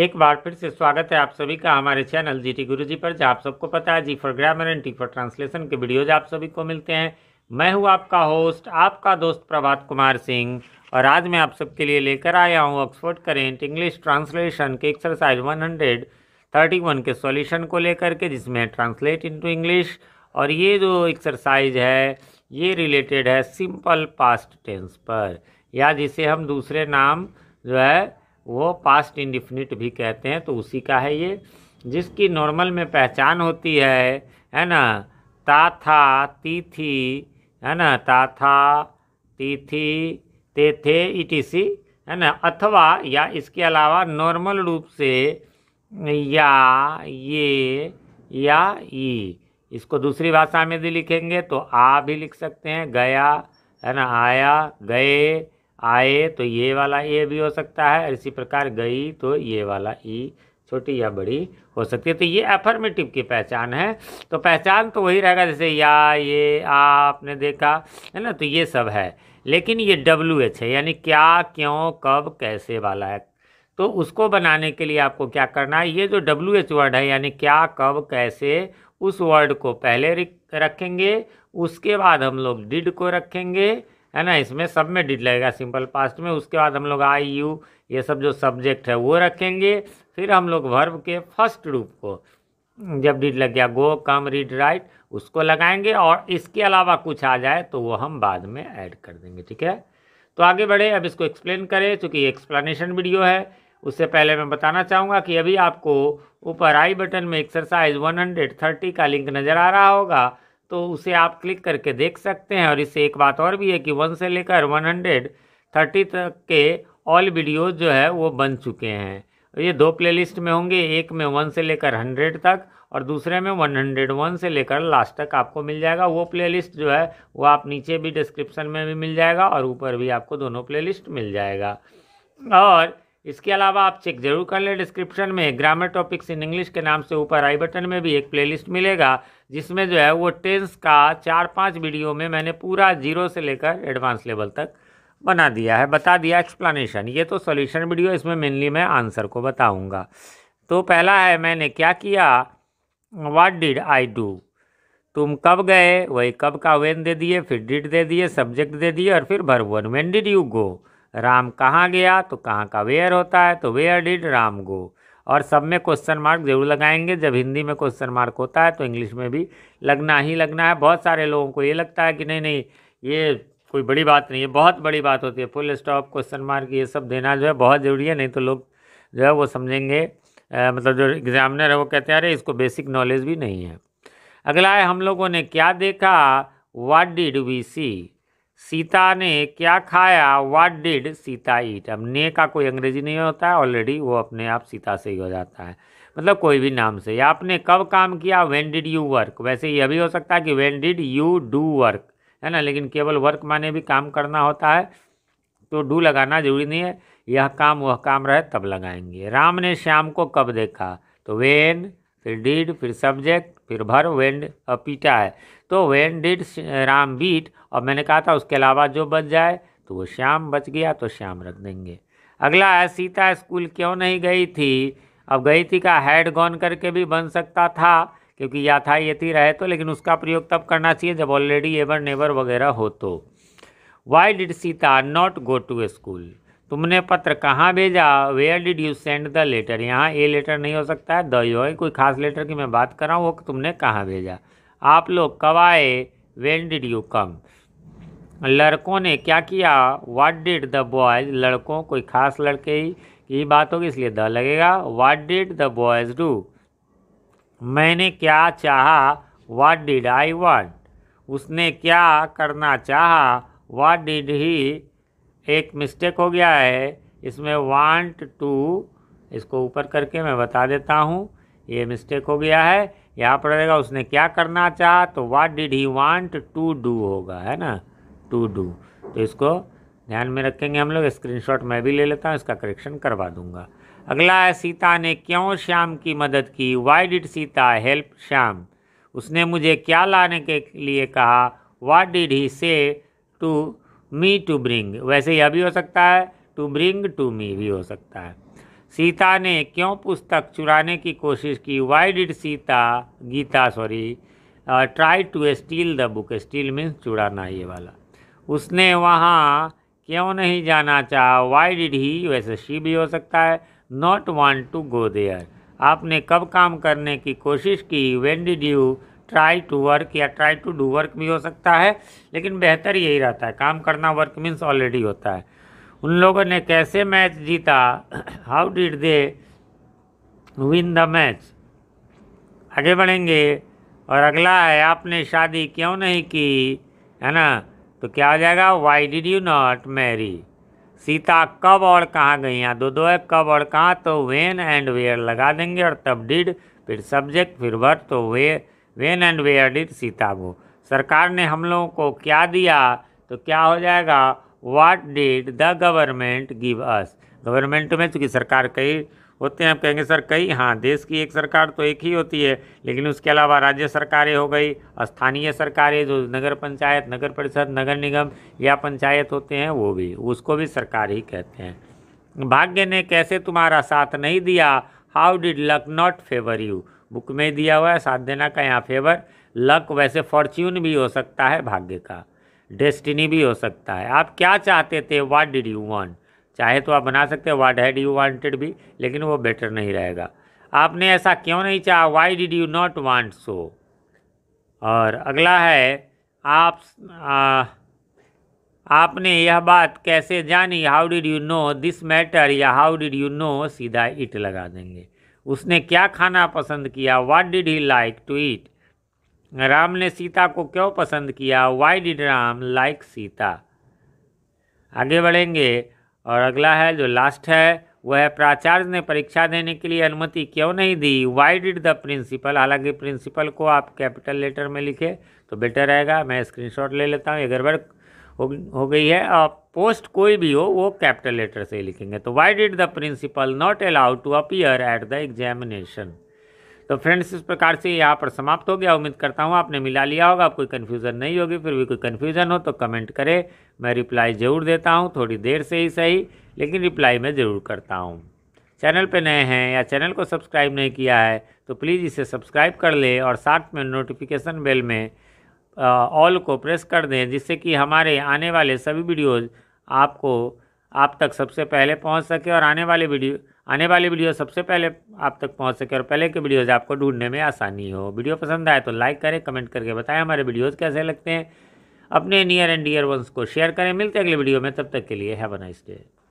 एक बार फिर से स्वागत है आप सभी का हमारे चैनल जी टी गुरु जी पर जहाँ आप सबको पता है G for grammar and T for translation के वीडियोज आप सभी को मिलते हैं मैं हूँ आपका होस्ट आपका दोस्त प्रभात कुमार सिंह और आज मैं आप सबके लिए लेकर आया हूँ ऑक्सफोर्ड करेंट इंग्लिश ट्रांसलेशन के exercise one hundred thirty one के सॉल्यूशन को लेकर के जिसमें ट्रांसलेट इनटू इंग्लिश और ये जो एक्सरसाइज है ये रिलेटेड है सिंपल पास्ट टेंस पर या जिसे हम दूसरे नाम जो है वो पास्ट इंडिफिनिट भी कहते हैं तो उसी का है ये जिसकी नॉर्मल में पहचान होती है है ना ता था ती थी है ना ता था ती थी ते थे ई है ना अथवा या इसके अलावा नॉर्मल रूप से या ये या ई इसको दूसरी भाषा में भी लिखेंगे तो आ भी लिख सकते हैं गया है ना आया गए आए तो ये वाला ए भी हो सकता है और इसी प्रकार गई तो ये वाला ई छोटी या बड़ी हो सकती है तो ये अफर्मेटिव की पहचान है तो पहचान तो वही रहेगा जैसे या ये आपने देखा है ना तो ये सब है लेकिन ये डब्ल्यू एच है यानी क्या क्यों कब कैसे वाला है तो उसको बनाने के लिए आपको क्या करना है ये जो डब्ल्यू एच वर्ड है यानी क्या कब कैसे उस वर्ड को पहले रखेंगे उसके बाद हम लोग डिड को रखेंगे है ना इसमें सब में डिड लगेगा सिंपल पास्ट में उसके बाद हम लोग आई यू ये सब जो सब्जेक्ट है वो रखेंगे फिर हम लोग वर्ब के फर्स्ट रूप को जब डिड लग गया गो कम रीड राइट उसको लगाएंगे और इसके अलावा कुछ आ जाए तो वो हम बाद में ऐड कर देंगे ठीक है तो आगे बढ़े अब इसको एक्सप्लेन करें चूँकि एक्सप्लेनेशन वीडियो है उससे पहले मैं बताना चाहूँगा कि अभी आपको ऊपर आई बटन में एक्सरसाइज 130 का लिंक नज़र आ रहा होगा तो उसे आप क्लिक करके देख सकते हैं और इससे एक बात और भी है कि वन से लेकर वन हंड्रेड थर्टी तक के ऑल वीडियोज़ जो है वो बन चुके हैं ये दो प्लेलिस्ट में होंगे एक में वन से लेकर हंड्रेड तक और दूसरे में वन हंड्रेड वन से लेकर लास्ट तक आपको मिल जाएगा वो प्लेलिस्ट जो है वो आप नीचे भी डिस्क्रिप्शन में भी मिल जाएगा और ऊपर भी आपको दोनों प्लेलिस्ट मिल जाएगा और इसके अलावा आप चेक जरूर कर लें डिस्क्रिप्शन में ग्रामर टॉपिक्स इन इंग्लिश के नाम से ऊपर आई बटन में भी एक प्लेलिस्ट मिलेगा जिसमें जो है वो टेंस का चार पांच वीडियो में मैंने पूरा जीरो से लेकर एडवांस लेवल तक बना दिया है बता दिया एक्सप्लानशन ये तो सोल्यूशन वीडियो इसमें मेनली मैं आंसर को बताऊँगा तो पहला है मैंने क्या किया वाट डिड आई डू तुम कब गए वही कब का वेन दे दिए फिर डिड दे दिए सब्जेक्ट दे दिए और फिर भर one when did you go Ram कहाँ गया तो कहाँ का वेयर होता है तो वेयर डिड राम गो और सब में क्वेश्चन मार्क जरूर लगाएंगे जब हिंदी में क्वेश्चन मार्क होता है तो इंग्लिश में भी लगना ही लगना है बहुत सारे लोगों को ये लगता है कि नहीं नहीं ये कोई बड़ी बात नहीं है बहुत बड़ी बात होती है फुल स्टॉप क्वेश्चन मार्क ये सब देना जो है बहुत ज़रूरी है नहीं तो लोग जो है वो समझेंगे आ, मतलब जो एग्जामिनर है वो कहते हैं अरे इसको बेसिक नॉलेज भी नहीं है अगला है हम लोगों ने क्या देखा what did we see Sita ने क्या खाया वाट डिड सीता ईट अब ने का कोई अंग्रेजी नहीं होता है ऑलरेडी वो अपने आप सीता से ही हो जाता है मतलब कोई भी नाम से या आपने कब काम किया वेन डिड यू वर्क वैसे यह भी हो सकता है कि when did you do work है ना लेकिन केवल वर्क माने भी काम करना होता है तो डू लगाना जरूरी नहीं है यह काम वह काम रहे तब लगाएंगे राम ने श्याम को कब देखा तो वेन फिर डिड फिर सब्जेक्ट फिर भर वेंड अपीटा है तो वेन डिड राम बीट और मैंने कहा था उसके अलावा जो बच जाए तो वो श्याम बच गया तो श्याम रख देंगे अगला है सीता स्कूल क्यों नहीं गई थी अब गई थी का हैड गॉन करके भी बन सकता था क्योंकि या था ये थी रहे तो लेकिन उसका प्रयोग तब करना चाहिए जब ऑलरेडी एवर नेवर वगैरह हो तो why did Sita not go to school तुमने पत्र कहाँ भेजा where did you send the letter यहाँ ए लेटर नहीं हो सकता है द यो है कोई खास लेटर की मैं बात कर रहा हूँ वो तुमने कहाँ भेजा आप लोग कब आए वेन डिड यू कम लड़कों ने क्या किया वाट डिड द बॉयज़ लड़कों कोई खास लड़के ही की बात होगी इसलिए द लगेगा what did the boys do मैंने क्या चाहा वाट डिड आई वांट उसने क्या करना चाहा वाट डिड ही एक मिस्टेक हो गया है इसमें वांट टू इसको ऊपर करके मैं बता देता हूँ ये मिस्टेक हो गया है यहाँ पर रहेगा उसने क्या करना चाहा तो what did he want to do होगा है ना टू डू तो इसको ध्यान में रखेंगे हम लोग स्क्रीनशॉट मैं भी ले लेता हूँ इसका करेक्शन करवा दूंगा अगला है सीता ने क्यों श्याम की मदद की why did Sita help Shyam उसने मुझे क्या लाने के लिए कहा वाट डिड ही से टू मी टू ब्रिंग वैसे यह भी हो सकता है टू ब्रिंग टू मी भी हो सकता है सीता ने क्यों पुस्तक चुराने की कोशिश की why did Sita Gita sorry try to steal the book steal means चुराना ये वाला उसने वहाँ क्यों नहीं जाना चाहा वाई डिड ही वैसे शी भी हो सकता है not want to go there आपने कब काम करने की कोशिश की when did you try to work या ट्राई टू डू वर्क भी हो सकता है लेकिन बेहतर यही रहता है काम करना वर्क मीन्स ऑलरेडी होता है उन लोगों ने कैसे मैच जीता how did they win the match आगे बढ़ेंगे और अगला है आपने शादी क्यों नहीं की है ना तो क्या हो जाएगा why did you not marry Sita कब और कहाँ गई यहाँ दो दो है कब और कहाँ तो वेन एंड वेयर लगा देंगे और तब डिड फिर सब्जेक्ट फिर वर्क तो वे when and where did Sita go सरकार ने हम लोगों को क्या दिया तो क्या हो जाएगा what did the government give us government में चूँकि सरकार कई होते हैं आप कहेंगे सर कई हाँ देश की एक सरकार तो एक ही होती है लेकिन उसके अलावा राज्य सरकारें हो गई स्थानीय सरकारें जो नगर पंचायत नगर परिषद नगर निगम या पंचायत होते हैं वो भी उसको भी सरकार ही कहते हैं भाग्य ने कैसे तुम्हारा साथ नहीं दिया how did luck not favour you book में दिया हुआ है साथ देना का यहाँ फेवर लक वैसे फॉर्च्यून भी हो सकता है भाग्य का डेस्टिनी भी हो सकता है आप क्या चाहते थे वाट डिड यू वांट चाहे तो आप बना सकते हैं वाट हैड यू वांटेड भी लेकिन वो बेटर नहीं रहेगा आपने ऐसा क्यों नहीं चाहा why did you not want so और अगला है आप आ, आपने यह बात कैसे जानी how did you know this matter या हाउ डिड यू नो सीधा इट लगा देंगे उसने क्या खाना पसंद किया what did he like to eat Ram ने सीता को क्यों पसंद किया why did Ram like Sita आगे बढ़ेंगे और अगला है जो लास्ट है वह है प्राचार्य ने परीक्षा देने के लिए अनुमति क्यों नहीं दी वाई डिड द प्रिंसिपल हालांकि प्रिंसिपल को आप कैपिटल लेटर में लिखे तो बेटर रहेगा मैं स्क्रीनशॉट ले लेता हूँ ये गड़बड़ हो, गई है और पोस्ट कोई भी हो वो कैपिटल लेटर से लिखेंगे तो why did the principal not allowed to appear at the examination तो फ्रेंड्स इस प्रकार से यहाँ पर समाप्त हो गया उम्मीद करता हूँ आपने मिला लिया होगा आप कोई कन्फ्यूज़न नहीं होगी फिर भी कोई कन्फ्यूज़न हो तो कमेंट करें मैं रिप्लाई ज़रूर देता हूँ थोड़ी देर से ही सही लेकिन रिप्लाई मैं ज़रूर करता हूँ चैनल पर नए हैं या चैनल को सब्सक्राइब नहीं किया है तो प्लीज़ इसे सब्सक्राइब कर ले और साथ में नोटिफिकेशन बेल में ऑल को प्रेस कर दें जिससे कि हमारे आने वाले सभी वीडियोज़ आपको आप तक सबसे पहले पहुंच सके और आने वाले वीडियो आने वाले वीडियो सबसे पहले आप तक पहुंच सके और पहले के वीडियोज़ आपको ढूंढने में आसानी हो वीडियो पसंद आए तो लाइक करें कमेंट करके बताएं हमारे वीडियोज़ कैसे लगते हैं अपने नियर एंड डियर वंस को शेयर करें मिलते हैं अगले वीडियो में तब तक के लिए हैव अ नाइस डे